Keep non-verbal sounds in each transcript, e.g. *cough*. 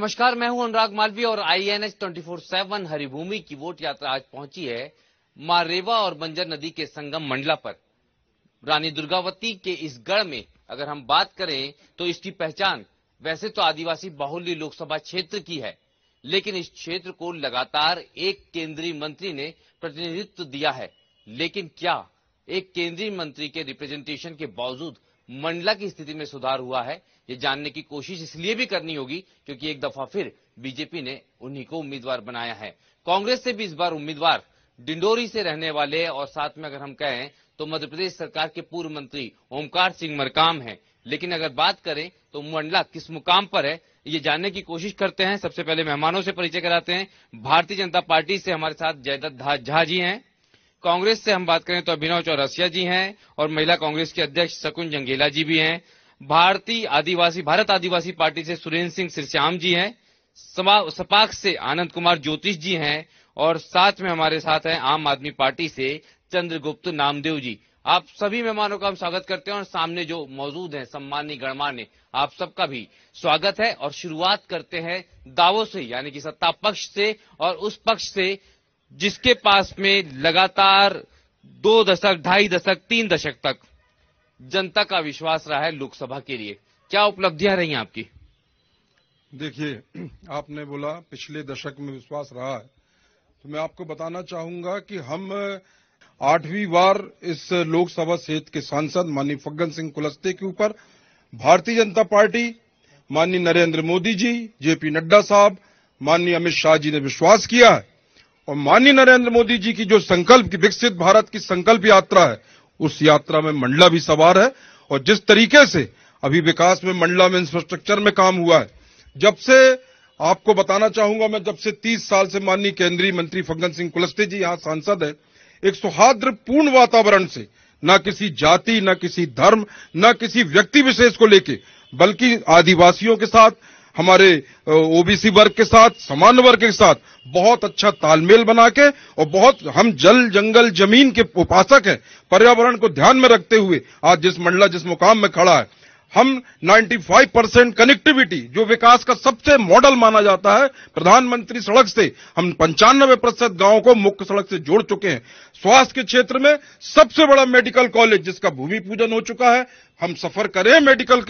नमस्कार मैं हूं अनुराग मालवीय और आईएनएच 24/7 हरिभूमि की वोट यात्रा आज पहुंची है मारेवा और बंजर नदी के संगम मंडला पर रानी दुर्गावती के इस गढ़ में अगर हम बात करें तो इसकी पहचान वैसे तो आदिवासी बाहुल्य लोकसभा क्षेत्र की है लेकिन इस क्षेत्र को लगातार एक केंद्रीय मंत्री ने प्रतिनिधित्व दिया है लेकिन क्या एक केंद्रीय मंत्री के रिप्रेजेंटेशन के बावजूद मंडला की स्थिति में सुधार हुआ है ये जानने की कोशिश इसलिए भी करनी होगी क्योंकि एक दफा फिर बीजेपी ने उन्हीं को उम्मीदवार बनाया है कांग्रेस से भी इस बार उम्मीदवार डिंडोरी से रहने वाले और साथ में अगर हम कहें तो मध्य प्रदेश सरकार के पूर्व मंत्री ओमकार सिंह मरकाम है लेकिन अगर बात करें तो मंडला किस मुकाम पर है ये जानने की कोशिश करते हैं सबसे पहले मेहमानों से परिचय कराते हैं भारतीय जनता पार्टी से हमारे साथ जयदत्त झा जी हैं कांग्रेस से हम बात करें तो अभिनव चौरसिया जी हैं और महिला कांग्रेस के अध्यक्ष शकुन जंगेला जी भी हैं भारतीय आदिवासी भारत आदिवासी पार्टी से सुरेंद्र सिंह सिरश्याम जी हैं सपाक से आनंद कुमार ज्योतिष जी हैं और साथ में हमारे साथ हैं आम आदमी पार्टी से चंद्रगुप्त नामदेव जी आप सभी मेहमानों का हम स्वागत करते हैं और सामने जो मौजूद हैं सम्मानी गणमान्य आप सबका भी स्वागत है और शुरुआत करते हैं दावों से यानी कि सत्ता पक्ष से और उस पक्ष से जिसके पास में लगातार दो दशक ढाई दशक तीन दशक तक जनता का विश्वास रहा है लोकसभा के लिए क्या उपलब्धियां रही आपकी देखिए *clears throat* आपने बोला पिछले दशक में विश्वास रहा है तो मैं आपको बताना चाहूंगा कि हम आठवीं बार इस लोकसभा क्षेत्र के सांसद माननीय फग्गन सिंह कुलस्ते के ऊपर भारतीय जनता पार्टी माननीय नरेंद्र मोदी जी जेपी नड्डा साहब माननीय अमित शाह जी ने विश्वास किया है और माननीय नरेंद्र मोदी जी की जो संकल्प की विकसित भारत की संकल्प यात्रा है उस यात्रा में मंडला भी सवार है और जिस तरीके से अभी विकास में मंडला में इंफ्रास्ट्रक्चर में काम हुआ है जब से आपको बताना चाहूंगा मैं जब से 30 साल से माननीय केंद्रीय मंत्री फग्गन सिंह कुलस्ते जी यहां सांसद है एक सौहार्द्रपूर्ण वातावरण से न किसी जाति न किसी धर्म न किसी व्यक्ति विशेष को लेकर बल्कि आदिवासियों के साथ हमारे ओबीसी वर्ग के साथ सामान्य वर्ग के साथ बहुत अच्छा तालमेल बना के और बहुत हम जल जंगल जमीन के उपासक हैं पर्यावरण को ध्यान में रखते हुए आज जिस मंडला जिस मुकाम में खड़ा है हम 95 परसेंट कनेक्टिविटी जो विकास का सबसे मॉडल माना जाता है प्रधानमंत्री सड़क से हम पंचानबे प्रतिशत गांव को मुख्य सड़क से जोड़ चुके हैं स्वास्थ्य के क्षेत्र में सबसे बड़ा मेडिकल कॉलेज जिसका भूमि पूजन हो चुका है हम सफर करें मेडिकल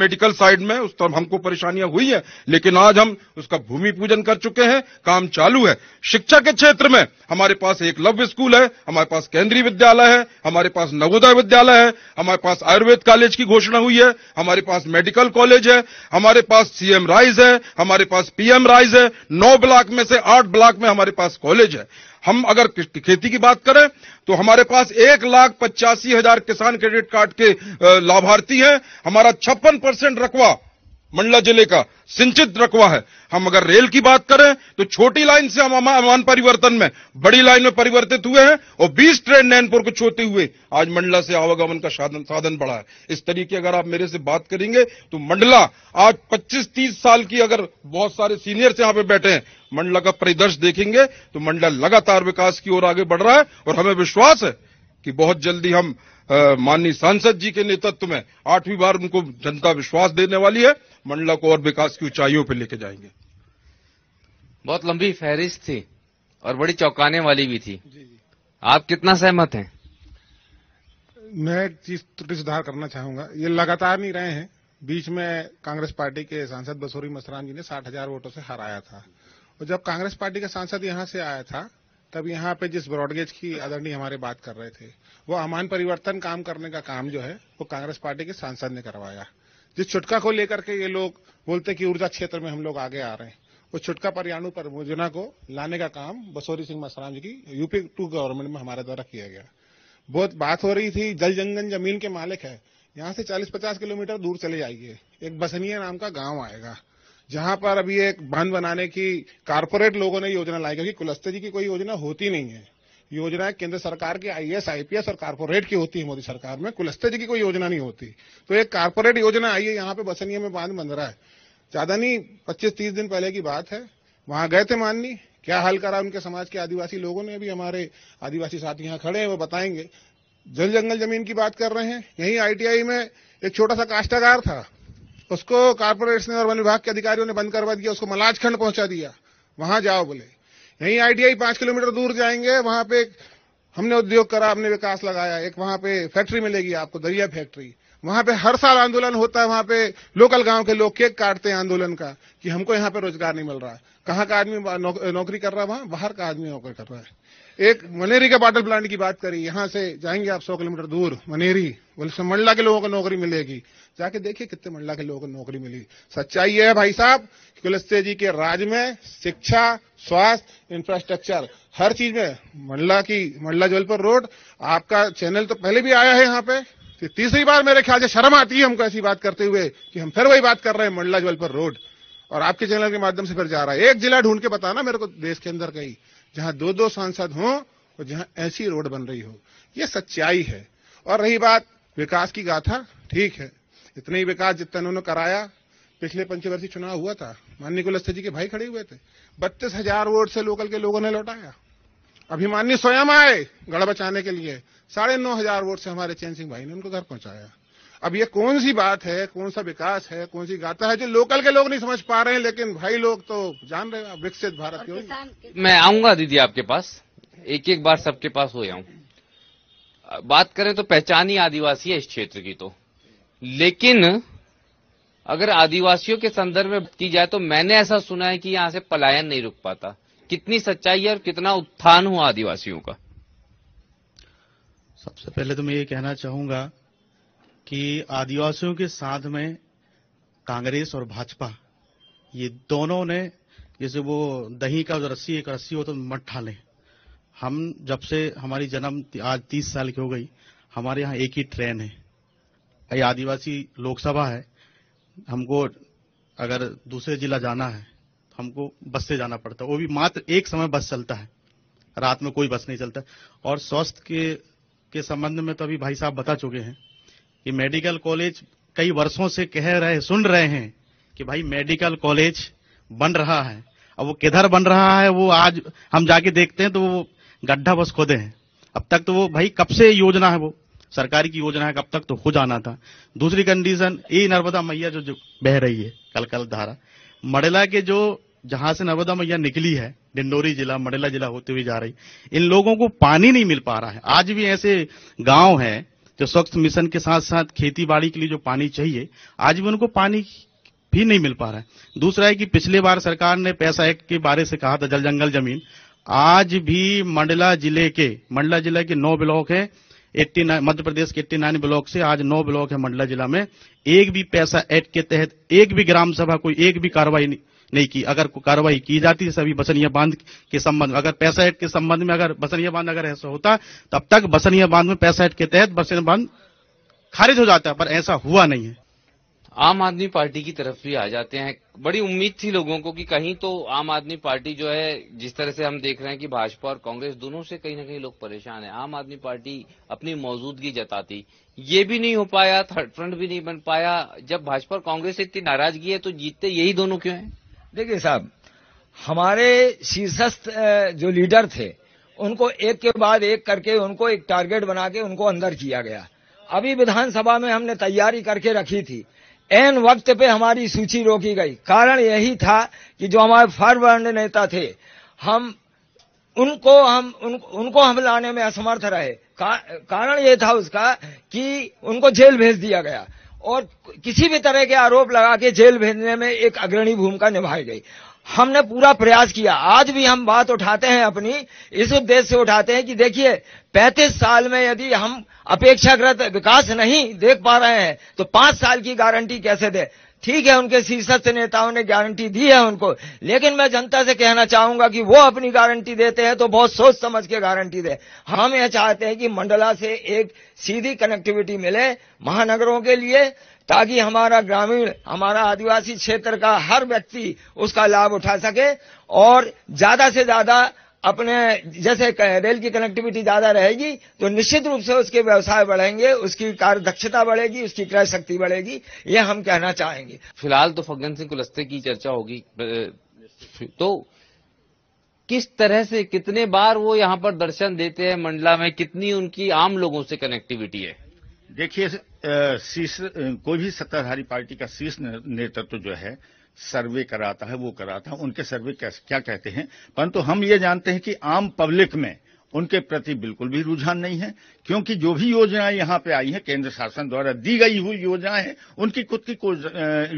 मेडिकल साइड में उस तरफ हमको परेशानियां हुई है लेकिन आज हम उसका भूमि पूजन कर चुके हैं काम चालू है शिक्षा के क्षेत्र में हमारे पास एक लव्य स्कूल है हमारे पास केंद्रीय विद्यालय है हमारे पास नवोदय विद्यालय है हमारे पास आयुर्वेद कॉलेज की घोषणा हुई है हमारे पास मेडिकल कॉलेज है हमारे पास सीएम राइज है हमारे पास पीएम राइज है नौ ब्लॉक में से आठ ब्लॉक में हमारे पास कॉलेज है हम अगर खेती की बात करें तो हमारे पास एक लाख पचासी हजार किसान क्रेडिट कार्ड के लाभार्थी हैं हमारा छप्पन परसेंट रकवा मंडला जिले का सिंचित रकवा है हम अगर रेल की बात करें तो छोटी लाइन से हम अमान परिवर्तन में बड़ी लाइन में परिवर्तित हुए हैं और 20 ट्रेन नैनपुर को छोते हुए आज मंडला से आवागमन का साधन साधन बढ़ा है इस तरीके अगर आप मेरे से बात करेंगे तो मंडला आज 25-30 साल की अगर बहुत सारे सीनियर्स यहां पे बैठे हैं मंडला का परिदर्श देखेंगे तो मंडला लगातार विकास की ओर आगे बढ़ रहा है और हमें विश्वास है कि बहुत जल्दी हम माननीय सांसद जी के नेतृत्व में आठवीं बार उनको जनता विश्वास देने वाली है मंडला को और विकास की ऊंचाइयों पर लेके जाएंगे बहुत लंबी फहरिस्त थी और बड़ी चौंकाने वाली भी थी जी जी। आप कितना सहमत हैं मैं एक चीज त्रुटि सुधार करना चाहूंगा ये लगातार नहीं रहे हैं बीच में कांग्रेस पार्टी के सांसद बसोरी मसराम जी ने साठ हजार वोटों से हराया था और जब कांग्रेस पार्टी का सांसद यहां से आया था तब यहां पे जिस ब्रॉडगेज की आदरणीय हमारे बात कर रहे थे वो अमान परिवर्तन काम करने का काम जो है वो कांग्रेस पार्टी के सांसद ने करवाया जिस छुटका को लेकर के ये लोग बोलते कि ऊर्जा क्षेत्र में हम लोग आगे आ रहे हैं उस छुटका परियाणु परियोजना को लाने का काम बसोरी सिंह मसराम जी की यूपी टू गवर्नमेंट में हमारे द्वारा किया गया बहुत बात हो रही थी जल जंगन जमीन के मालिक है यहाँ से 40-50 किलोमीटर दूर चले जाइए एक बसनिया नाम का गांव आएगा जहां पर अभी एक बांध बनाने की कारपोरेट लोगों ने योजना लाई क्योंकि कुलस्ते जी की कोई योजना होती नहीं है योजनाएं केंद्र सरकार के आईएएस आईपीएस और कारपोरेट की होती है मोदी सरकार में कुलस्ते की कोई योजना नहीं होती तो एक कारपोरेट योजना आई है यहाँ पे बसनिया में बांध बन रहा है ज्यादा नहीं पच्चीस तीस दिन पहले की बात है वहां गए थे माननी क्या हल करा उनके समाज के आदिवासी लोगों ने भी हमारे आदिवासी साथ यहाँ खड़े हैं वो बताएंगे जल जंगल जमीन की बात कर रहे हैं यहीं आईटीआई में एक छोटा सा काष्टागार था उसको कारपोरेशन ने और वन विभाग के अधिकारियों ने बंद करवा दिया उसको मलाजखंड पहुंचा दिया वहां जाओ बोले यहीं आईटीआई पांच किलोमीटर दूर जाएंगे वहां पे हमने उद्योग करा हमने विकास लगाया एक वहां पे फैक्ट्री मिलेगी आपको दरिया फैक्ट्री वहां पे हर साल आंदोलन होता है वहां पे लोकल गांव के लोग केक काटते हैं आंदोलन का कि हमको यहाँ पे रोजगार नहीं मिल रहा है कहाँ का आदमी नौकरी कर रहा है वहां बाहर का आदमी नौकरी कर रहा है एक मनेरी के बाटल प्लांट की बात करी यहां से जाएंगे आप 100 किलोमीटर दूर मनेरी बोले मंडला के लोगों को नौकरी मिलेगी जाके देखिए कितने मंडला के लोगों को नौकरी मिली सच्चाई ये है भाई साहब कुलस्ते जी के राज में शिक्षा स्वास्थ्य इंफ्रास्ट्रक्चर हर चीज में मंडला की मंडला जबलपुर रोड आपका चैनल तो पहले भी आया है यहाँ पे तीसरी बार मेरे ख्याल से शर्म आती है हमको ऐसी बात करते हुए कि हम फिर वही बात कर रहे हैं मंडला जबलपुर रोड और आपके चैनल के माध्यम से फिर जा रहा है एक जिला ढूंढ के बताना मेरे को देश के अंदर कहीं जहां दो दो सांसद हों और जहां ऐसी रोड बन रही हो यह सच्चाई है और रही बात विकास की गाथा ठीक है इतने ही विकास जितना उन्होंने कराया पिछले पंचवर्षीय चुनाव हुआ था माननीय कुलस्थ जी के भाई खड़े हुए थे बत्तीस हजार वोट से लोकल के लोगों ने लौटाया अभिमान्य स्वयं आए गढ़ बचाने के लिए साढ़े नौ हजार वोट से हमारे चैन सिंह भाई ने उनको घर पहुंचाया अब ये कौन सी बात है कौन सा विकास है कौन सी गाता है जो लोकल के लोग नहीं समझ पा रहे हैं लेकिन भाई लोग तो जान रहे हैं विकसित भारत के मैं आऊंगा दीदी आपके पास एक एक बार सबके पास हो जाऊं बात करें तो पहचान ही आदिवासी है इस क्षेत्र की तो लेकिन अगर आदिवासियों के संदर्भ में की जाए तो मैंने ऐसा सुना है कि यहां से पलायन नहीं रुक पाता कितनी सच्चाई है और कितना उत्थान हुआ आदिवासियों का सबसे पहले तो मैं ये कहना चाहूंगा कि आदिवासियों के साथ में कांग्रेस और भाजपा ये दोनों ने जैसे वो दही का जो रस्सी एक रस्सी हो तो मत ले हम जब से हमारी जन्म आज तीस साल की हो गई हमारे यहाँ एक ही ट्रेन है ये आदिवासी लोकसभा है हमको अगर दूसरे जिला जाना है तो हमको बस से जाना पड़ता है वो भी मात्र एक समय बस चलता है रात में कोई बस नहीं चलता और स्वास्थ्य के के संबंध में तो अभी भाई साहब बता चुके हैं कि मेडिकल कॉलेज कई वर्षों से कह रहे सुन रहे हैं कि भाई मेडिकल कॉलेज बन रहा है अब वो किधर बन रहा है वो आज हम जाके देखते हैं तो वो गड्ढा बस खोदे हैं अब तक तो वो भाई कब से योजना है वो सरकारी की योजना है कब तक तो हो जाना था दूसरी कंडीशन ये नर्मदा मैया जो, जो बह रही है कल कल धारा मड़ेला के जो जहां से नर्मदा मैया निकली है डिंडोरी जिला मड़ेला जिला होते हुए जा रही इन लोगों को पानी नहीं मिल पा रहा है आज भी ऐसे गांव हैं जो स्वच्छ मिशन के साथ साथ खेती बाड़ी के लिए जो पानी चाहिए आज भी उनको पानी भी नहीं मिल पा रहा है दूसरा है कि पिछले बार सरकार ने पैसा एक्ट के बारे से कहा था जल जंगल जमीन आज भी मंडला जिले के मंडला जिला के नौ ब्लॉक है एट्टी मध्य प्रदेश के एट्टी नाइन ब्लॉक से आज नौ ब्लॉक है मंडला जिला में एक भी पैसा एक्ट के तहत एक भी ग्राम सभा कोई एक भी कार्रवाई नहीं नहीं की अगर कार्रवाई की जाती सभी बसनिया बांध के संबंध अगर पैसा पैसाहट के संबंध में अगर बसनिया बांध अगर ऐसा होता तब तक बसनिया बांध में पैसा पैसाहट के तहत बसनिया बांध खारिज हो जाता पर ऐसा हुआ नहीं है आम आदमी पार्टी की तरफ भी आ जाते हैं बड़ी उम्मीद थी लोगों को कि कहीं तो आम आदमी पार्टी जो है जिस तरह से हम देख रहे हैं कि भाजपा और कांग्रेस दोनों से कहीं ना कहीं लोग परेशान हैं आम आदमी पार्टी अपनी मौजूदगी जताती ये भी नहीं हो पाया थर्ड फ्रंट भी नहीं बन पाया जब भाजपा और कांग्रेस से इतनी नाराजगी है तो जीतते यही दोनों क्यों हैं देखिए साहब हमारे शीर्षस्थ जो लीडर थे उनको एक के बाद एक करके उनको एक टारगेट बना के उनको अंदर किया गया अभी विधानसभा में हमने तैयारी करके रखी थी एन वक्त पे हमारी सूची रोकी गई कारण यही था कि जो हमारे फॉरवर्ड नेता थे हम उनको हम उन, उनको हम लाने में असमर्थ रहे का, कारण ये था उसका कि उनको जेल भेज दिया गया और किसी भी तरह के आरोप लगा के जेल भेजने में एक अग्रणी भूमिका निभाई गई हमने पूरा प्रयास किया आज भी हम बात उठाते हैं अपनी इस उद्देश्य से उठाते हैं कि देखिए 35 साल में यदि हम अपेक्षाकृत विकास नहीं देख पा रहे हैं तो पांच साल की गारंटी कैसे दे ठीक है उनके शीर्षस्थ नेताओं ने गारंटी दी है उनको लेकिन मैं जनता से कहना चाहूंगा कि वो अपनी गारंटी देते हैं तो बहुत सोच समझ के गारंटी दे हम यह चाहते हैं कि मंडला से एक सीधी कनेक्टिविटी मिले महानगरों के लिए ताकि हमारा ग्रामीण हमारा आदिवासी क्षेत्र का हर व्यक्ति उसका लाभ उठा सके और ज्यादा से ज्यादा अपने जैसे रेल की कनेक्टिविटी ज्यादा रहेगी तो निश्चित रूप से उसके व्यवसाय बढ़ेंगे उसकी कार्य दक्षता बढ़ेगी उसकी क्रय शक्ति बढ़ेगी ये हम कहना चाहेंगे फिलहाल तो फग्गन सिंह कुलस्ते की चर्चा होगी तो किस तरह से कितने बार वो यहाँ पर दर्शन देते हैं मंडला में कितनी उनकी आम लोगों से कनेक्टिविटी है देखिए शीर्ष कोई भी सत्ताधारी पार्टी का शीर्ष नेतृत्व तो जो है सर्वे कराता है वो कराता है उनके सर्वे क्या कहते हैं परंतु हम ये जानते हैं कि आम पब्लिक में उनके प्रति बिल्कुल भी रुझान नहीं है क्योंकि जो भी योजनाएं यहां पे आई हैं केंद्र शासन द्वारा दी गई हुई योजनाएं हैं उनकी खुद की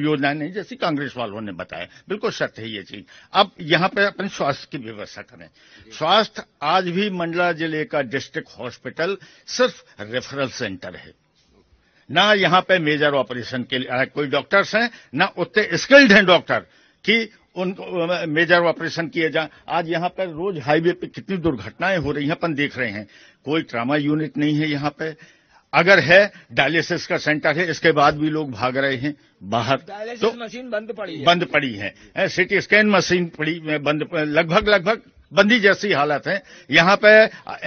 योजनाएं नहीं जैसी कांग्रेस वालों ने बताया बिल्कुल सत्य है ये चीज अब यहां पे अपने स्वास्थ्य की व्यवस्था करें स्वास्थ्य आज भी मंडला जिले का डिस्ट्रिक्ट हॉस्पिटल सिर्फ रेफरल सेंटर है ना यहां पे मेजर ऑपरेशन के लिए कोई डॉक्टर्स हैं ना उतने स्किल्ड हैं डॉक्टर कि उनको मेजर ऑपरेशन किए जाए आज यहां पर रोज हाईवे पे कितनी दुर्घटनाएं हो रही हैं अपन देख रहे हैं कोई ट्रामा यूनिट नहीं है यहां पे अगर है डायलिसिस का सेंटर है इसके बाद भी लोग भाग रहे हैं बाहर तो मशीन बंद पड़ी है बंद पड़ी है सिटी स्कैन मशीन पड़ी बंद लगभग लगभग बंदी जैसी हालत है यहां पे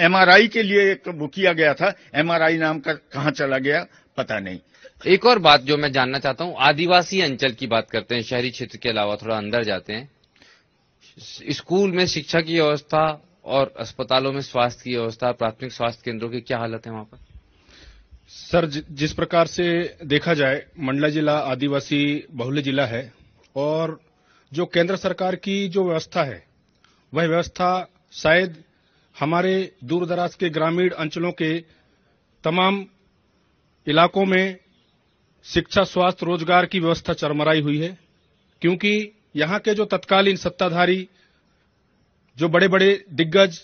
एमआरआई के लिए एक बुक किया गया था एमआरआई नाम का कहां चला गया पता नहीं एक और बात जो मैं जानना चाहता हूँ आदिवासी अंचल की बात करते हैं शहरी क्षेत्र के अलावा थोड़ा अंदर जाते हैं स्कूल में शिक्षा की व्यवस्था और अस्पतालों में स्वास्थ्य की व्यवस्था प्राथमिक स्वास्थ्य केंद्रों की क्या हालत है वहां पर सर जिस प्रकार से देखा जाए मंडला जिला आदिवासी बहुल्य जिला है और जो केंद्र सरकार की जो व्यवस्था है वह व्यवस्था शायद हमारे दूरदराज के ग्रामीण अंचलों के तमाम इलाकों में शिक्षा स्वास्थ्य रोजगार की व्यवस्था चरमराई हुई है क्योंकि यहां के जो तत्कालीन सत्ताधारी जो बड़े बड़े दिग्गज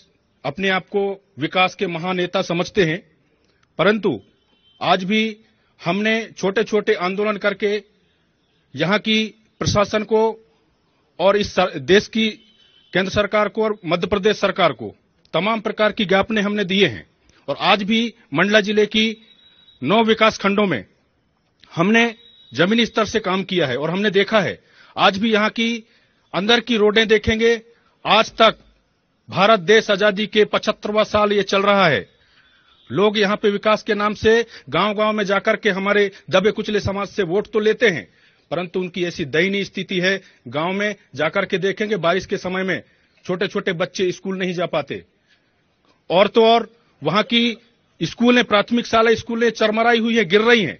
अपने आप को विकास के महानेता समझते हैं परंतु आज भी हमने छोटे छोटे आंदोलन करके यहां की प्रशासन को और इस देश की केंद्र सरकार को और मध्य प्रदेश सरकार को तमाम प्रकार की ज्ञापने हमने दिए हैं और आज भी मंडला जिले की नौ विकास खंडों में हमने जमीनी स्तर से काम किया है और हमने देखा है आज भी यहां की अंदर की रोडें देखेंगे आज तक भारत देश आजादी के पचहत्तरवा साल ये चल रहा है लोग यहां पे विकास के नाम से गांव गांव में जाकर के हमारे दबे कुचले समाज से वोट तो लेते हैं परंतु उनकी ऐसी दयनीय स्थिति है गांव में जाकर के देखेंगे बारिश के समय में छोटे छोटे बच्चे स्कूल नहीं जा पाते और तो और वहां की स्कूलें प्राथमिक शाला स्कूलें चरमराई हुई है गिर रही हैं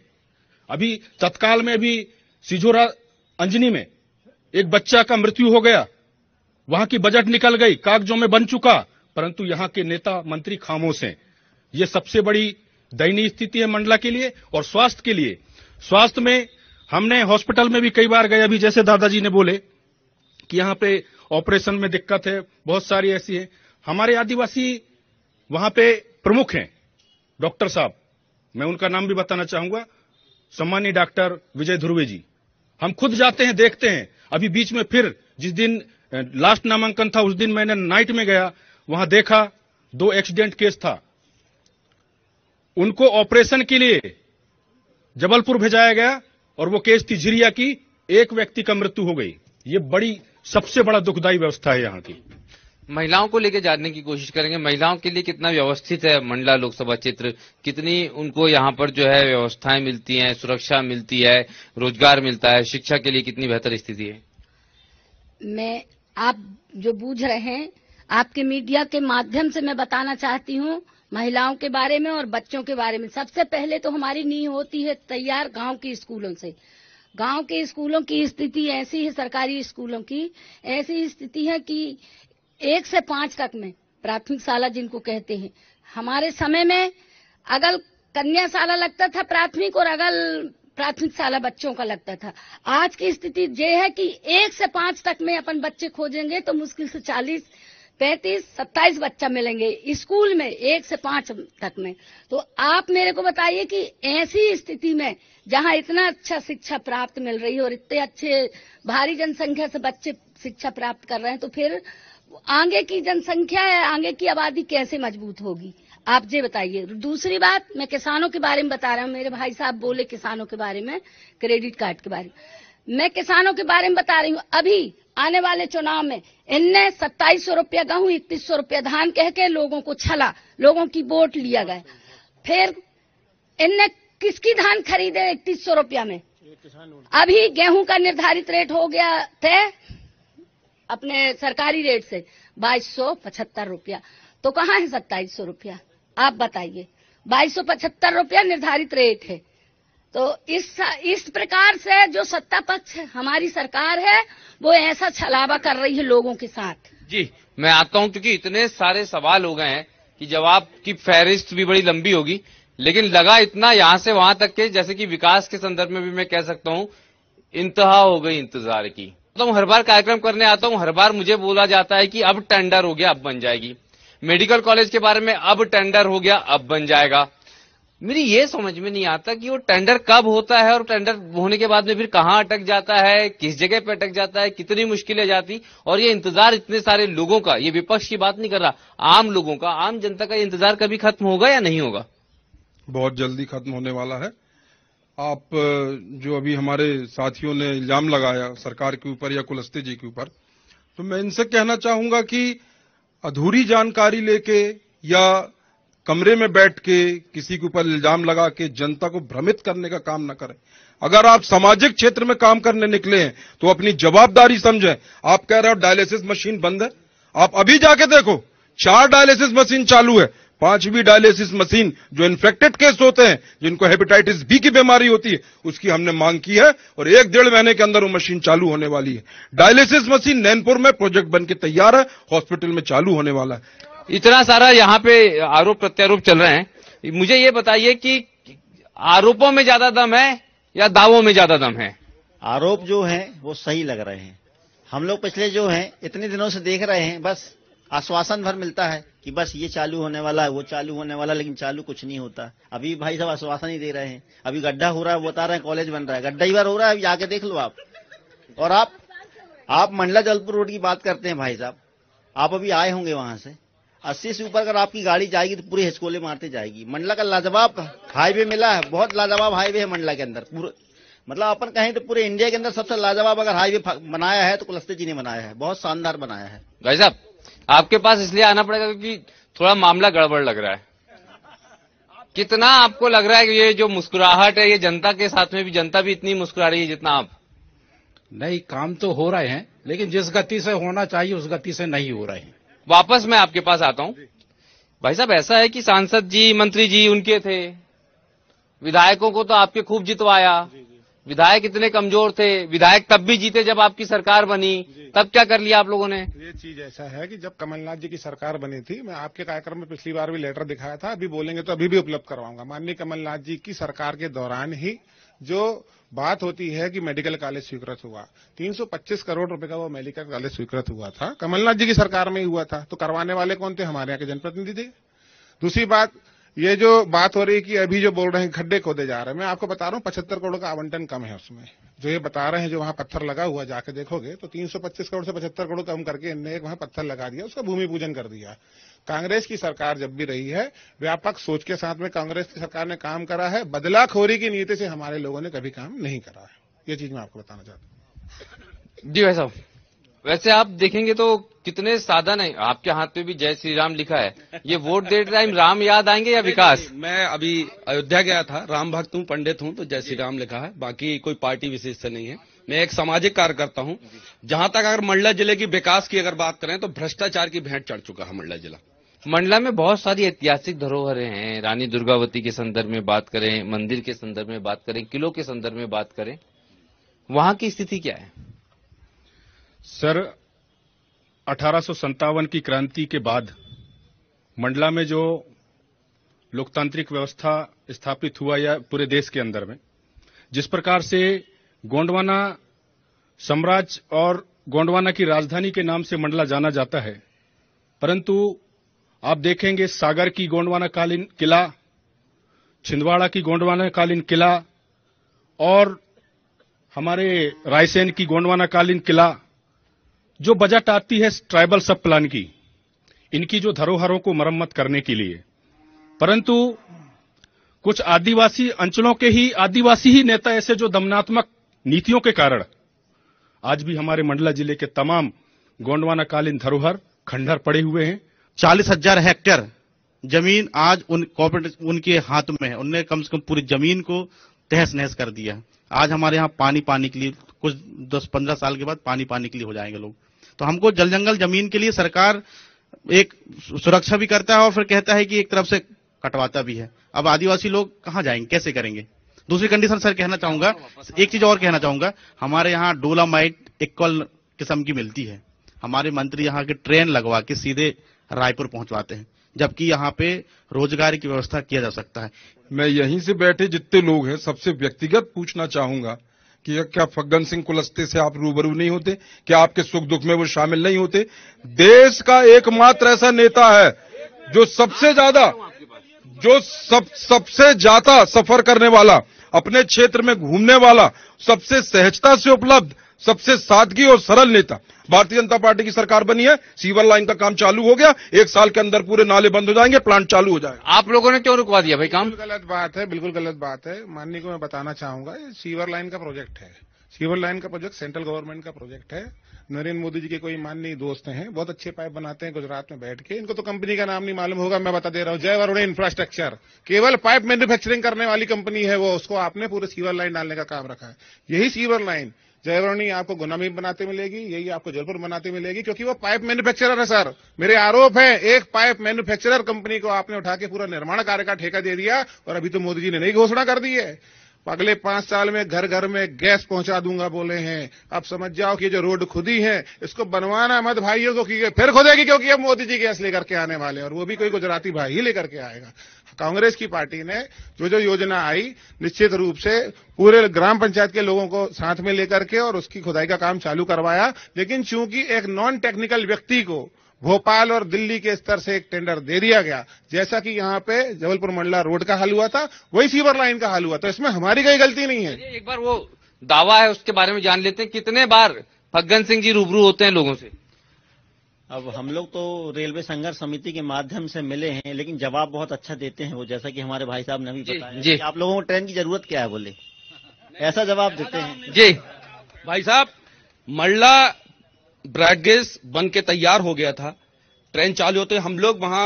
अभी तत्काल में भी सिजोरा अंजनी में एक बच्चा का मृत्यु हो गया वहां की बजट निकल गई कागजों में बन चुका परंतु यहां के नेता मंत्री खामोश हैं ये सबसे बड़ी दयनीय स्थिति है मंडला के लिए और स्वास्थ्य के लिए स्वास्थ्य में हमने हॉस्पिटल में भी कई बार गए अभी जैसे दादाजी ने बोले कि यहां पे ऑपरेशन में दिक्कत है बहुत सारी ऐसी है हमारे आदिवासी वहां पे प्रमुख हैं डॉक्टर साहब मैं उनका नाम भी बताना चाहूंगा सम्मानी डॉक्टर विजय ध्रुवे जी हम खुद जाते हैं देखते हैं अभी बीच में फिर जिस दिन लास्ट नामांकन था उस दिन मैंने नाइट में गया वहां देखा दो एक्सीडेंट केस था उनको ऑपरेशन के लिए जबलपुर भेजाया गया और वो केस थी झिरिया की एक व्यक्ति का मृत्यु हो गई ये बड़ी सबसे बड़ा दुखदायी व्यवस्था है यहां की महिलाओं को लेकर जानने की कोशिश करेंगे महिलाओं के लिए कितना व्यवस्थित है मंडला लोकसभा क्षेत्र कितनी उनको यहाँ पर जो है व्यवस्थाएं मिलती हैं सुरक्षा मिलती है रोजगार मिलता है शिक्षा के लिए कितनी बेहतर स्थिति है मैं आप जो बूझ रहे हैं आपके मीडिया के माध्यम से मैं बताना चाहती हूँ महिलाओं के बारे में और बच्चों के बारे में सबसे पहले तो हमारी नींव होती है तैयार गांव के स्कूलों से गांव के स्कूलों की स्थिति ऐसी है सरकारी स्कूलों की ऐसी स्थिति है कि एक से पांच तक में प्राथमिक शाला जिनको कहते हैं हमारे समय में अगल कन्या शाला लगता था प्राथमिक और अगल प्राथमिक शाला बच्चों का लगता था आज की स्थिति ये है कि एक से पांच तक में अपन बच्चे खोजेंगे तो मुश्किल से चालीस पैंतीस सत्ताईस बच्चा मिलेंगे स्कूल में एक से पांच तक में तो आप मेरे को बताइए कि ऐसी स्थिति में जहां इतना अच्छा शिक्षा प्राप्त मिल रही है और इतने अच्छे भारी जनसंख्या से बच्चे शिक्षा प्राप्त कर रहे हैं तो फिर आगे की जनसंख्या है आगे की आबादी कैसे मजबूत होगी आप जे बताइए दूसरी बात मैं किसानों के बारे में बता रहा हूँ मेरे भाई साहब बोले किसानों के बारे में क्रेडिट कार्ड के बारे में मैं किसानों के बारे में बता रही हूँ अभी आने वाले चुनाव में इनने सत्ताईस सौ रूपया गेहूं इकतीस सौ रूपया धान कह के लोगों को छला लोगों की वोट लिया गया फिर इनने किसकी धान खरीदे इकतीस सौ रूपया में अभी गेहूं का निर्धारित रेट हो गया तय अपने सरकारी रेट से बाईस सौ पचहत्तर रूपया तो कहाँ है सत्ताईस सौ रूपया आप बताइए बाईस सौ पचहत्तर रूपया निर्धारित रेट है तो इस इस प्रकार से जो सत्ता पक्ष हमारी सरकार है वो ऐसा छलावा कर रही है लोगों के साथ जी मैं आता हूँ क्योंकि इतने सारे सवाल हो गए हैं कि जवाब की फहरिस्त भी बड़ी लंबी होगी लेकिन लगा इतना यहाँ से वहां तक के जैसे कि विकास के संदर्भ में भी मैं कह सकता हूँ इंतहा हो गई इंतजार की तो हर बार कार्यक्रम करने आता हूं हर बार मुझे बोला जाता है कि अब टेंडर हो गया अब बन जाएगी मेडिकल कॉलेज के बारे में अब टेंडर हो गया अब बन जाएगा मेरी ये समझ में नहीं आता कि वो टेंडर कब होता है और टेंडर होने के बाद में फिर कहाँ अटक जाता है किस जगह पे अटक जाता है कितनी मुश्किलें जाती और ये इंतजार इतने सारे लोगों का ये विपक्ष की बात नहीं कर रहा आम लोगों का आम जनता का ये इंतजार कभी खत्म होगा या नहीं होगा बहुत जल्दी खत्म होने वाला है आप जो अभी हमारे साथियों ने इल्जाम लगाया सरकार के ऊपर या कुलस्ते जी के ऊपर तो मैं इनसे कहना चाहूंगा कि अधूरी जानकारी लेके या कमरे में बैठ के किसी के ऊपर इल्जाम लगा के जनता को भ्रमित करने का काम न करें अगर आप सामाजिक क्षेत्र में काम करने निकले हैं तो अपनी जवाबदारी समझें आप कह रहे हो डायलिसिस मशीन बंद है आप अभी जाके देखो चार डायलिसिस मशीन चालू है पांचवी डायलिसिस मशीन जो इन्फेक्टेड केस होते हैं जिनको हेपेटाइटिस बी की बीमारी होती है उसकी हमने मांग की है और एक डेढ़ महीने के अंदर वो मशीन चालू होने वाली है डायलिसिस मशीन नैनपुर में प्रोजेक्ट बनके तैयार है हॉस्पिटल में चालू होने वाला है इतना सारा यहाँ पे आरोप प्रत्यारोप चल रहे हैं मुझे ये बताइए कि आरोपों में ज्यादा दम है या दावों में ज्यादा दम है आरोप जो है वो सही लग रहे हैं हम लोग पिछले जो है इतने दिनों से देख रहे हैं बस आश्वासन भर मिलता है कि बस ये चालू होने वाला है वो चालू होने वाला लेकिन चालू कुछ नहीं होता अभी भाई साहब आश्वासन ही दे रहे हैं अभी गड्ढा हो रहा है बता रहे हैं कॉलेज बन रहा है गड्ढा ही बार हो रहा है अभी आके देख लो आप और आप आप मंडला जलपुर रोड की बात करते हैं भाई साहब आप अभी आए होंगे वहां से अस्सी से ऊपर अगर आपकी गाड़ी जाएगी तो पूरे हिचकोले मारते जाएगी मंडला का लाजवाब हाईवे मिला है बहुत लाजवाब हाईवे है मंडला के अंदर पूरे मतलब अपन कहें तो पूरे इंडिया के अंदर सबसे लाजवाब अगर हाईवे बनाया है तो कुलस्ते जी ने बनाया है बहुत शानदार बनाया है भाई साहब आपके पास इसलिए आना पड़ेगा क्योंकि थोड़ा मामला गड़बड़ लग रहा है कितना आपको लग रहा है कि ये जो मुस्कुराहट है ये जनता के साथ में भी जनता भी इतनी मुस्कुरा रही है जितना आप नहीं काम तो हो रहे हैं लेकिन जिस गति से होना चाहिए उस गति से नहीं हो रहे हैं वापस मैं आपके पास आता हूं भाई साहब ऐसा है कि सांसद जी मंत्री जी उनके थे विधायकों को तो आपके खूब जितवाया विधायक इतने कमजोर थे विधायक तब भी जीते जब आपकी सरकार बनी तब क्या कर लिया आप लोगों ने तो ये चीज ऐसा है कि जब कमलनाथ जी की सरकार बनी थी मैं आपके कार्यक्रम में पिछली बार भी लेटर दिखाया था अभी बोलेंगे तो अभी भी उपलब्ध करवाऊंगा माननीय कमलनाथ जी की सरकार के दौरान ही जो बात होती है कि मेडिकल कॉलेज स्वीकृत हुआ 325 करोड़ रुपए का वो मेडिकल कॉलेज स्वीकृत हुआ था कमलनाथ जी की सरकार में ही हुआ था तो करवाने वाले कौन थे हमारे यहाँ के जनप्रतिनिधि थे दूसरी बात ये जो बात हो रही है कि अभी जो बोल रहे हैं खड्डे खोदे जा रहे हैं मैं आपको बता रहा हूँ पचहत्तर करोड़ का आवंटन कम है उसमें जो ये बता रहे हैं जो वहां पत्थर लगा हुआ जाके देखोगे तो 325 करोड़ से पचहत्तर करोड़ कम करके इनने एक वहां पत्थर लगा दिया उसका भूमि पूजन कर दिया कांग्रेस की सरकार जब भी रही है व्यापक सोच के साथ में कांग्रेस की सरकार ने काम करा है बदलाखोरी की नीति से हमारे लोगों ने कभी काम नहीं करा है ये चीज मैं आपको बताना चाहता हूँ जी भाई साहब वैसे आप देखेंगे तो कितने साधन है आपके हाथ पे भी जय श्री राम लिखा है ये वोट दे टाइम राम याद आएंगे या विकास मैं अभी अयोध्या गया था राम भक्त हूँ पंडित हूँ तो जय श्री राम लिखा है बाकी कोई पार्टी विशेष से नहीं है मैं एक सामाजिक कार्यकर्ता हूँ जहां तक अगर मंडला जिले की विकास की अगर बात करें तो भ्रष्टाचार की भेंट चढ़ चुका है मंडला जिला मंडला में बहुत सारी ऐतिहासिक धरोहरें हैं रानी दुर्गावती के संदर्भ में बात करें मंदिर के संदर्भ में बात करें किलों के संदर्भ में बात करें वहां की स्थिति क्या है सर अठारह की क्रांति के बाद मंडला में जो लोकतांत्रिक व्यवस्था स्थापित हुआ या पूरे देश के अंदर में जिस प्रकार से गोंडवाना साम्राज्य और गोंडवाना की राजधानी के नाम से मंडला जाना जाता है परंतु आप देखेंगे सागर की गोंडवाना कालीन किला छिंदवाड़ा की गोंडवाना कालीन किला और हमारे रायसेन की गोंडवाना कालीन किला जो बजट आती है ट्राइबल सब प्लान की इनकी जो धरोहरों को मरम्मत करने के लिए परंतु कुछ आदिवासी अंचलों के ही आदिवासी ही नेता ऐसे जो दमनात्मक नीतियों के कारण आज भी हमारे मंडला जिले के तमाम गोंडवाना कालीन धरोहर खंडहर पड़े हुए हैं चालीस हजार हेक्टेयर जमीन आज उन कॉपरेटिव उनके हाथ में है उनने कम से कम पूरी जमीन को तहस नहस कर दिया आज हमारे यहाँ पानी पानी के लिए कुछ दस पंद्रह साल के बाद पानी पानी के लिए हो जाएंगे लोग तो हमको जल जंगल जमीन के लिए सरकार एक सुरक्षा भी करता है और फिर कहता है कि एक तरफ से कटवाता भी है अब आदिवासी लोग कहाँ जाएंगे कैसे करेंगे दूसरी कंडीशन सर कहना चाहूंगा एक चीज और कहना चाहूंगा हमारे यहाँ डोलामाइट इक्वल किस्म की मिलती है हमारे मंत्री यहाँ के ट्रेन लगवा के सीधे रायपुर पहुंचवाते हैं जबकि यहाँ पे रोजगार की व्यवस्था किया जा सकता है मैं यहीं से बैठे जितने लोग हैं सबसे व्यक्तिगत पूछना चाहूंगा कि क्या फग्गन सिंह कुलस्ते से आप रूबरू नहीं होते क्या आपके सुख दुख में वो शामिल नहीं होते देश का एकमात्र ऐसा नेता है जो सबसे ज्यादा जो सब सबसे ज्यादा सफर करने वाला अपने क्षेत्र में घूमने वाला सबसे सहजता से उपलब्ध सबसे सादगी और सरल नेता भारतीय जनता पार्टी की सरकार बनी है सीवर लाइन का काम चालू हो गया एक साल के अंदर पूरे नाले बंद हो जाएंगे प्लांट चालू हो जाएगा आप लोगों ने क्यों रुकवा दिया भाई काम गलत बात है बिल्कुल गलत बात है माननीय को मैं बताना चाहूंगा सीवर लाइन का प्रोजेक्ट है सीवर लाइन का प्रोजेक्ट सेंट्रल गवर्नमेंट का प्रोजेक्ट है नरेंद्र मोदी जी के कोई माननीय दोस्त हैं बहुत अच्छे पाइप बनाते हैं गुजरात में बैठ के इनको तो कंपनी का नाम नहीं मालूम होगा मैं बता दे रहा हूँ जय वरुण इंफ्रास्ट्रक्चर केवल पाइप मैन्युफैक्चरिंग करने वाली कंपनी है वो उसको आपने पूरे सीवर लाइन डालने का काम रखा है यही सीवर लाइन जयरोनी आपको गुनामी बनाते मिलेगी यही आपको जयपुर बनाते मिलेगी क्योंकि वो पाइप मैन्युफैक्चरर है सर मेरे आरोप है एक पाइप मैन्युफैक्चरर कंपनी को आपने उठा के पूरा निर्माण कार्य का ठेका दे दिया और अभी तो मोदी जी ने नई घोषणा कर दी है अगले पांच साल में घर घर में गैस पहुंचा दूंगा बोले हैं अब समझ जाओ कि जो रोड खुदी है इसको बनवाना मत भाइयों को कि फिर खुदेगी क्योंकि अब मोदी जी गैस लेकर के आने वाले और वो भी कोई गुजराती भाई ही लेकर के आएगा कांग्रेस की पार्टी ने जो जो योजना आई निश्चित रूप से पूरे ग्राम पंचायत के लोगों को साथ में लेकर के और उसकी खुदाई का काम चालू करवाया लेकिन चूंकि एक नॉन टेक्निकल व्यक्ति को भोपाल और दिल्ली के स्तर से एक टेंडर दे दिया गया जैसा कि यहाँ पे जबलपुर मंडला रोड का हाल हुआ था वही सीवर लाइन का हाल हुआ तो इसमें हमारी कोई गलती नहीं है एक बार वो दावा है उसके बारे में जान लेते हैं कितने बार फग्गन सिंह जी रूबरू होते हैं लोगों से अब हम लोग तो रेलवे संघर्ष समिति के माध्यम से मिले हैं लेकिन जवाब बहुत अच्छा देते हैं वो जैसा कि हमारे भाई साहब ने भी बताया जी आप लोगों को ट्रेन की जरूरत क्या है बोले ऐसा जवाब देते हैं जी भाई साहब मल्ला ब्रैगेज बन के तैयार हो गया था ट्रेन चालू होते हम लोग वहां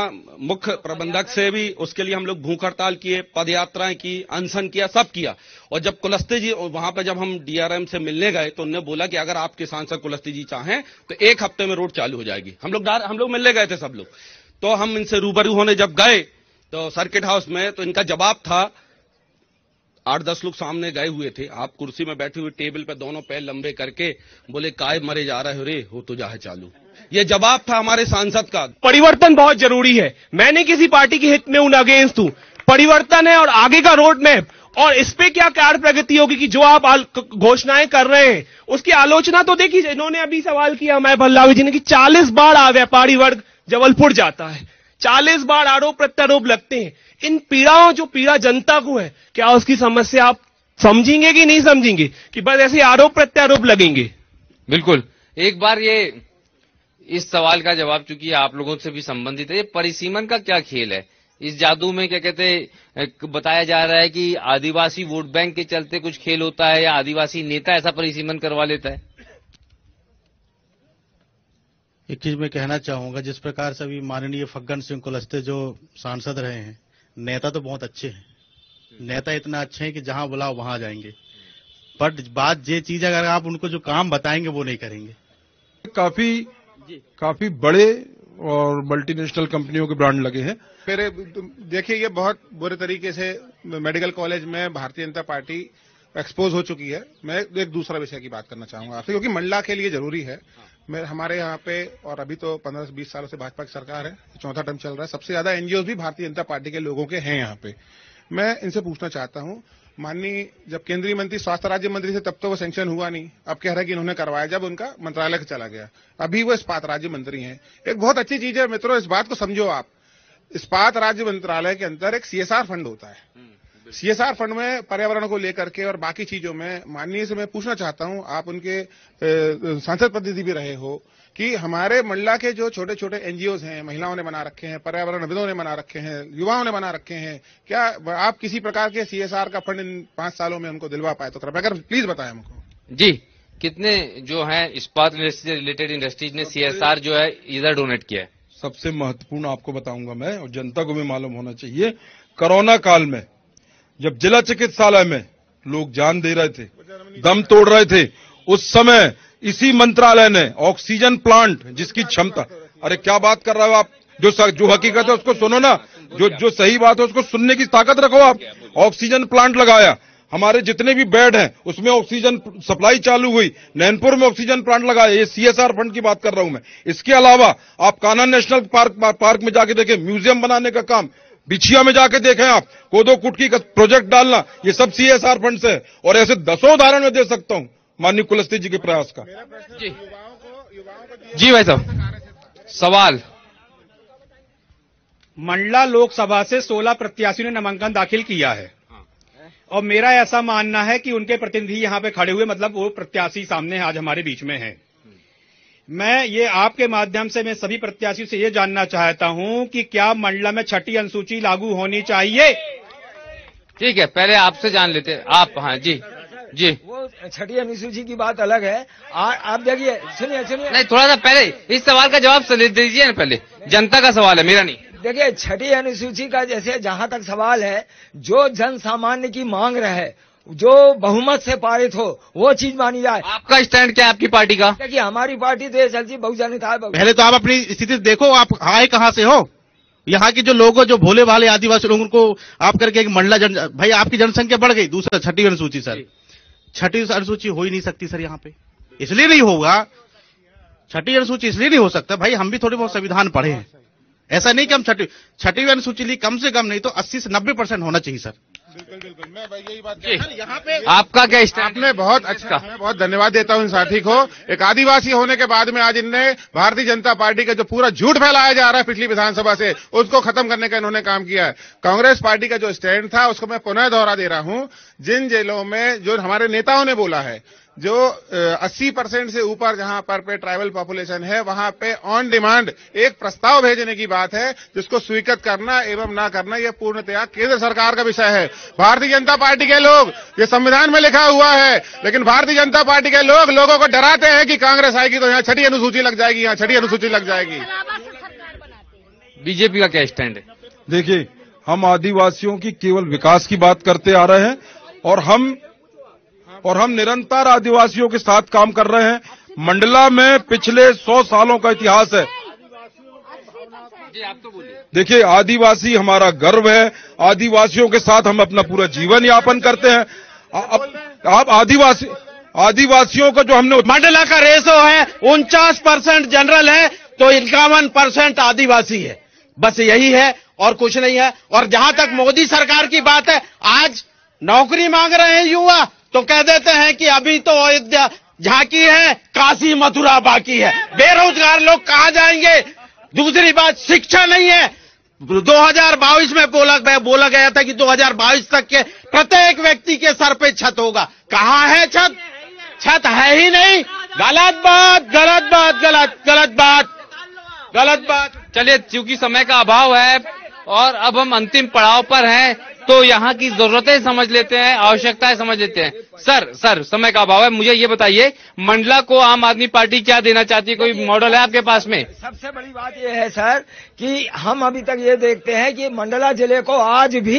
मुख्य प्रबंधक से भी उसके लिए हम लोग भूख हड़ताल किए पदयात्राएं की अनशन किया सब किया और जब कुलस्ती जी वहां पर जब हम डीआरएम से मिलने गए तो उन्होंने बोला कि अगर आप सांसद कुलस्ते कुलस्ती जी चाहें तो एक हफ्ते में रोड चालू हो जाएगी हम लोग हम लोग मिलने गए थे सब लोग तो हम इनसे रूबरू होने जब गए तो सर्किट हाउस में तो इनका जवाब था आठ दस लोग सामने गए हुए थे आप कुर्सी में बैठे हुए टेबल पर दोनों पैर लंबे करके बोले काय मरे जा रहे हो रे हो तो जाए चालू ये जवाब था हमारे सांसद का परिवर्तन बहुत जरूरी है मैंने किसी पार्टी के हित में उन अगेंस्ट हूं परिवर्तन है और आगे का रोड मैप और इस पे क्या कार्य प्रगति होगी कि जो आप घोषणाएं कर रहे हैं उसकी आलोचना तो देखी इन्होंने अभी सवाल किया हमारे भल्लावी जी ने कि 40 बार व्यापारी वर्ग जबलपुर जाता है 40 बार आरोप प्रत्यारोप लगते हैं इन पीड़ाओं जो पीड़ा जनता को है क्या उसकी समस्या आप समझेंगे कि नहीं समझेंगे कि बस ऐसे आरोप प्रत्यारोप लगेंगे बिल्कुल एक बार ये इस सवाल का जवाब चूंकि आप लोगों से भी संबंधित है ये परिसीमन का क्या खेल है इस जादू में क्या कहते बताया जा रहा है कि आदिवासी वोट बैंक के चलते कुछ खेल होता है या आदिवासी नेता ऐसा परिसीमन करवा लेता है एक चीज मैं कहना चाहूंगा जिस प्रकार से अभी माननीय फग्गन सिंह कुलस्ते जो सांसद रहे हैं नेता तो बहुत अच्छे हैं नेता इतना अच्छे हैं कि जहां बुलाओ वहां जाएंगे बट बात ये चीज अगर आप उनको जो काम बताएंगे वो नहीं करेंगे काफी काफी बड़े और मल्टीनेशनल कंपनियों के ब्रांड लगे हैं फिर देखिए ये बहुत बुरे तरीके से मेडिकल कॉलेज में भारतीय जनता पार्टी एक्सपोज हो चुकी है मैं एक दूसरा विषय की बात करना चाहूंगा आपसे क्योंकि मंडला के लिए जरूरी है हाँ। मेरे हमारे यहाँ पे और अभी तो 15-20 सालों से भाजपा की सरकार है तो चौथा टर्म चल रहा है सबसे ज्यादा एनजीओ भी भारतीय जनता पार्टी के लोगों के हैं यहाँ पे मैं इनसे पूछना चाहता हूँ माननीय जब केंद्रीय मंत्री स्वास्थ्य राज्य मंत्री थे तब तो वो सेंक्शन हुआ नहीं अब कह रहे हैं कि इन्होंने करवाया जब उनका मंत्रालय चला गया अभी वो इस्पात राज्य मंत्री हैं एक बहुत अच्छी चीज है मित्रों इस बात को समझो आप इस्पात राज्य मंत्रालय के अंदर एक सीएसआर फंड होता है सीएसआर फंड में पर्यावरण को लेकर के और बाकी चीजों में माननीय से मैं पूछना चाहता हूं आप उनके सांसद प्रतिनिधि भी रहे हो कि हमारे मंडला के जो छोटे छोटे एनजीओ हैं महिलाओं ने बना रखे हैं पर्यावरणविदों ने बना रखे हैं युवाओं ने बना रखे हैं क्या आप किसी प्रकार के सीएसआर का फंड इन पांच सालों में उनको दिलवा पाए तो कृपया कर प्लीज बताएं हमको जी कितने जो है इस्पात इंडस्ट्री से रिलेटेड इंडस्ट्रीज ने सीएसआर जो है इधर डोनेट किया है सबसे महत्वपूर्ण आपको बताऊंगा मैं और जनता को भी मालूम होना चाहिए कोरोना काल में जब जिला चिकित्सालय में लोग जान दे रहे थे दम तोड़ रहे थे उस समय इसी मंत्रालय ने ऑक्सीजन प्लांट जिसकी क्षमता अरे क्या बात कर रहे हो आप जो सक, जो हकीकत है उसको सुनो ना जो जो सही बात है उसको सुनने की ताकत रखो आप ऑक्सीजन प्लांट लगाया हमारे जितने भी बेड हैं उसमें ऑक्सीजन सप्लाई चालू हुई नैनपुर में ऑक्सीजन प्लांट लगाया ये सीएसआर फंड की बात कर रहा हूं मैं इसके अलावा आप काना नेशनल पार्क पार्क में जाके देखें म्यूजियम बनाने का काम बिछिया में जाके देखें आप कोदो कुटकी का प्रोजेक्ट डालना ये सब सीएसआर फंड से है और ऐसे दसों उदाहरण में दे सकता हूं माननीय कुलस्ती जी के प्रयास का जी जी भाई साहब सवाल मंडला लोकसभा से 16 प्रत्याशियों ने नामांकन दाखिल किया है हाँ। और मेरा ऐसा मानना है कि उनके प्रतिनिधि यहाँ पे खड़े हुए मतलब वो प्रत्याशी सामने आज हमारे बीच में हैं मैं ये आपके माध्यम से मैं सभी प्रत्याशियों से ये जानना चाहता हूं कि क्या मंडला में छठी अनुसूची लागू होनी चाहिए ठीक है पहले आपसे जान लेते आप हाँ जी जी वो छठी अनुसूची की बात अलग है आ, आप देखिए सुनिए सुनिए नहीं थोड़ा सा पहले इस सवाल का जवाब दीजिए ना पहले जनता का सवाल है मेरा नहीं देखिए छठी अनुसूची का जैसे जहां तक सवाल है जो जन सामान्य की मांग रहे जो बहुमत से पारित हो वो चीज मानी जाए आपका स्टैंड क्या है आपकी पार्टी का देखिए हमारी पार्टी तो एस एल सी बहुजनित है पहले तो आप अपनी स्थिति देखो आप आए कहाँ से हो यहाँ के जो लोग जो भोले भाले आदिवासी लोग उनको आप करके एक मंडला जन भाई आपकी जनसंख्या बढ़ गई दूसरा छठी अनुसूची सर छठी अनुसूची हो ही नहीं सकती सर यहाँ पे इसलिए नहीं होगा छठी अनुसूची इसलिए नहीं हो सकता भाई हम भी थोड़े बहुत संविधान पढ़े हैं ऐसा नहीं कि हम छठी छठी अनुसूची ली कम से कम नहीं तो अस्सी से नब्बे परसेंट होना चाहिए सर आपका क्या स्टैंड में बहुत अच्छा मैं बहुत धन्यवाद देता हूँ इन साथी को एक आदिवासी होने के बाद में आज इनने भारतीय जनता पार्टी का जो पूरा झूठ फैलाया जा रहा है पिछली विधानसभा से उसको खत्म करने का इन्होंने काम किया है कांग्रेस पार्टी का जो स्टैंड था उसको मैं पुनः दोहरा दे रहा हूँ जिन जेलों में जो हमारे नेताओं ने बोला है जो 80 परसेंट से ऊपर जहां पर पे ट्राइबल पॉपुलेशन है वहां पे ऑन डिमांड एक प्रस्ताव भेजने की बात है जिसको स्वीकृत करना एवं ना करना यह पूर्णतया केंद्र सरकार का विषय है भारतीय जनता पार्टी के लोग ये संविधान में लिखा हुआ है लेकिन भारतीय जनता पार्टी के लोग लोगों को डराते हैं कि कांग्रेस आएगी तो यहाँ छठी अनुसूची लग जाएगी यहाँ छठी अनुसूची लग जाएगी बीजेपी का क्या स्टैंड है देखिए हम आदिवासियों की केवल विकास की बात करते आ रहे हैं और हम और हम निरंतर आदिवासियों के साथ काम कर रहे हैं मंडला में पिछले सौ सालों का इतिहास है तो देखिए आदिवासी हमारा गर्व है आदिवासियों के साथ हम अपना पूरा जीवन यापन करते हैं आप आदिवासी आदिवासियों का जो हमने मंडला का रेशो है उनचास परसेंट जनरल है तो इक्यावन परसेंट आदिवासी है बस यही है और कुछ नहीं है और जहां तक मोदी सरकार की बात है आज नौकरी मांग रहे हैं युवा तो कह देते हैं कि अभी तो अयोध्या झांकी है काशी मथुरा बाकी है बेरोजगार लोग कहा जाएंगे दूसरी बात शिक्षा नहीं है 2022 में बोला गया बोला गया था कि 2022 तक के प्रत्येक व्यक्ति के सर पे छत होगा कहा है छत छत है ही नहीं गलत बात गलत बात गलत गलत बात गलत बात चलिए चूंकि समय का अभाव है और अब हम अंतिम पड़ाव पर हैं तो यहाँ की जरूरतें समझ लेते हैं आवश्यकताएं समझ लेते हैं सर सर समय का अभाव है मुझे ये बताइए मंडला को आम आदमी पार्टी क्या देना चाहती है कोई मॉडल है आपके पास में सबसे बड़ी बात यह है सर कि हम अभी तक ये देखते हैं कि मंडला जिले को आज भी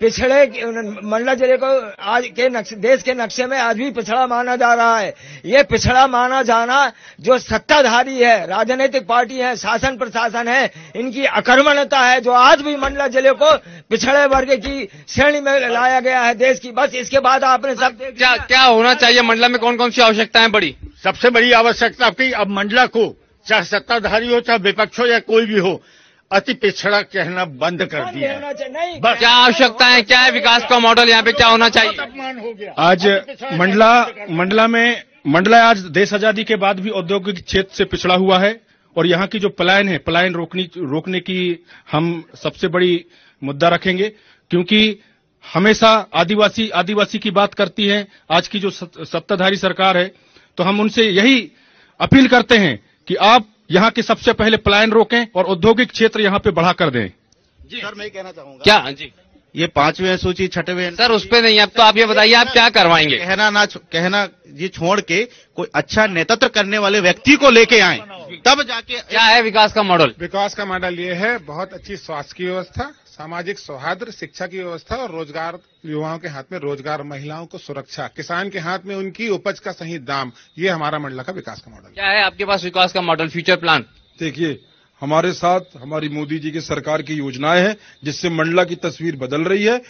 पिछड़े मंडला जिले को आज के नक्षे, देश के नक्शे में आज भी पिछड़ा माना जा रहा है ये पिछड़ा माना जाना जो सत्ताधारी है राजनीतिक पार्टी है शासन प्रशासन है इनकी अकर्मणता है जो आज भी मंडला जिले को पिछड़े वर्ग की श्रेणी में लाया गया है देश की बस इसके बाद आपने सब क्या क्या होना चाहिए मंडला में कौन कौन सी आवश्यकताएं बड़ी सबसे बड़ी आवश्यकता आपकी अब मंडला को चाहे सत्ताधारी हो चाहे विपक्ष हो या कोई भी हो अति पिछड़ा कहना बंद कर दिया बस क्या आवश्यकता है क्या है विकास का मॉडल यहाँ पे क्या होना चाहिए आज मंडला मंडला में मंडला आज देश आजादी के बाद भी औद्योगिक क्षेत्र से पिछड़ा हुआ है और यहाँ की जो पलायन है पलायन रोकने की हम सबसे बड़ी मुद्दा रखेंगे क्योंकि हमेशा आदिवासी आदिवासी की बात करती है आज की जो सत्ताधारी सरकार है तो हम उनसे यही अपील करते हैं कि आप यहाँ के सबसे पहले प्लान रोकें और औद्योगिक क्षेत्र यहाँ पे बढ़ा कर दें जी सर मैं कहना चाहूंगा क्या हाँ, जी ये पांचवें सूची छठवें सर उस पर नहीं अब तो आप ये बताइए आप क्या करवाएंगे कहना ना कहना ये छोड़ के कोई अच्छा नेतृत्व करने वाले व्यक्ति को लेके आए तब जाके क्या है विकास का मॉडल विकास का मॉडल ये है बहुत अच्छी स्वास्थ्य की व्यवस्था सामाजिक सौहार्द शिक्षा की व्यवस्था और रोजगार युवाओं के हाथ में रोजगार महिलाओं को सुरक्षा किसान के हाथ में उनकी उपज का सही दाम ये हमारा मंडला का विकास का मॉडल क्या है आपके पास विकास का मॉडल फ्यूचर प्लान देखिए हमारे साथ हमारी मोदी जी की सरकार की योजनाएं हैं जिससे मंडला की तस्वीर बदल रही है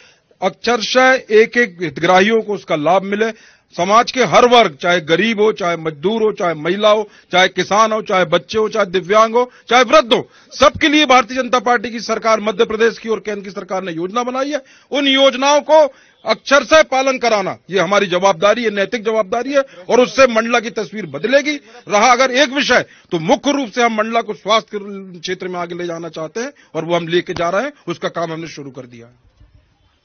अक्षरशः एक एक हितग्राहियों को उसका लाभ मिले समाज के हर वर्ग चाहे गरीब हो चाहे मजदूर हो चाहे महिला हो चाहे किसान हो चाहे बच्चे हो चाहे दिव्यांग हो चाहे वृद्ध हो सबके लिए भारतीय जनता पार्टी की सरकार मध्य प्रदेश की और केंद्र की सरकार ने योजना बनाई है उन योजनाओं को अक्षर से पालन कराना ये हमारी जवाबदारी है नैतिक जवाबदारी है और उससे मंडला की तस्वीर बदलेगी रहा अगर एक विषय तो मुख्य रूप से हम मंडला को स्वास्थ्य क्षेत्र में आगे ले जाना चाहते हैं और वो हम लेके जा रहे हैं उसका काम हमने शुरू कर दिया है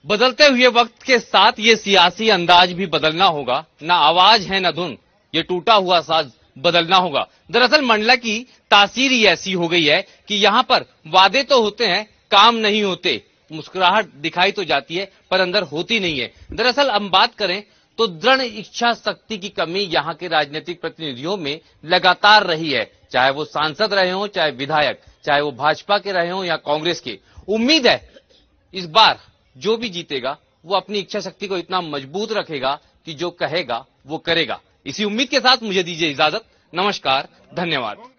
बदलते हुए वक्त के साथ ये सियासी अंदाज भी बदलना होगा ना आवाज है ना धुन ये टूटा हुआ साज बदलना होगा दरअसल मंडला की तासीर ही ऐसी हो गई है कि यहाँ पर वादे तो होते हैं काम नहीं होते मुस्कुराहट दिखाई तो जाती है पर अंदर होती नहीं है दरअसल हम बात करें तो दृढ़ इच्छा शक्ति की कमी यहाँ के राजनीतिक प्रतिनिधियों में लगातार रही है चाहे वो सांसद रहे हों चाहे विधायक चाहे वो भाजपा के रहे हों या कांग्रेस के उम्मीद है इस बार जो भी जीतेगा वो अपनी इच्छा शक्ति को इतना मजबूत रखेगा कि जो कहेगा वो करेगा इसी उम्मीद के साथ मुझे दीजिए इजाजत नमस्कार धन्यवाद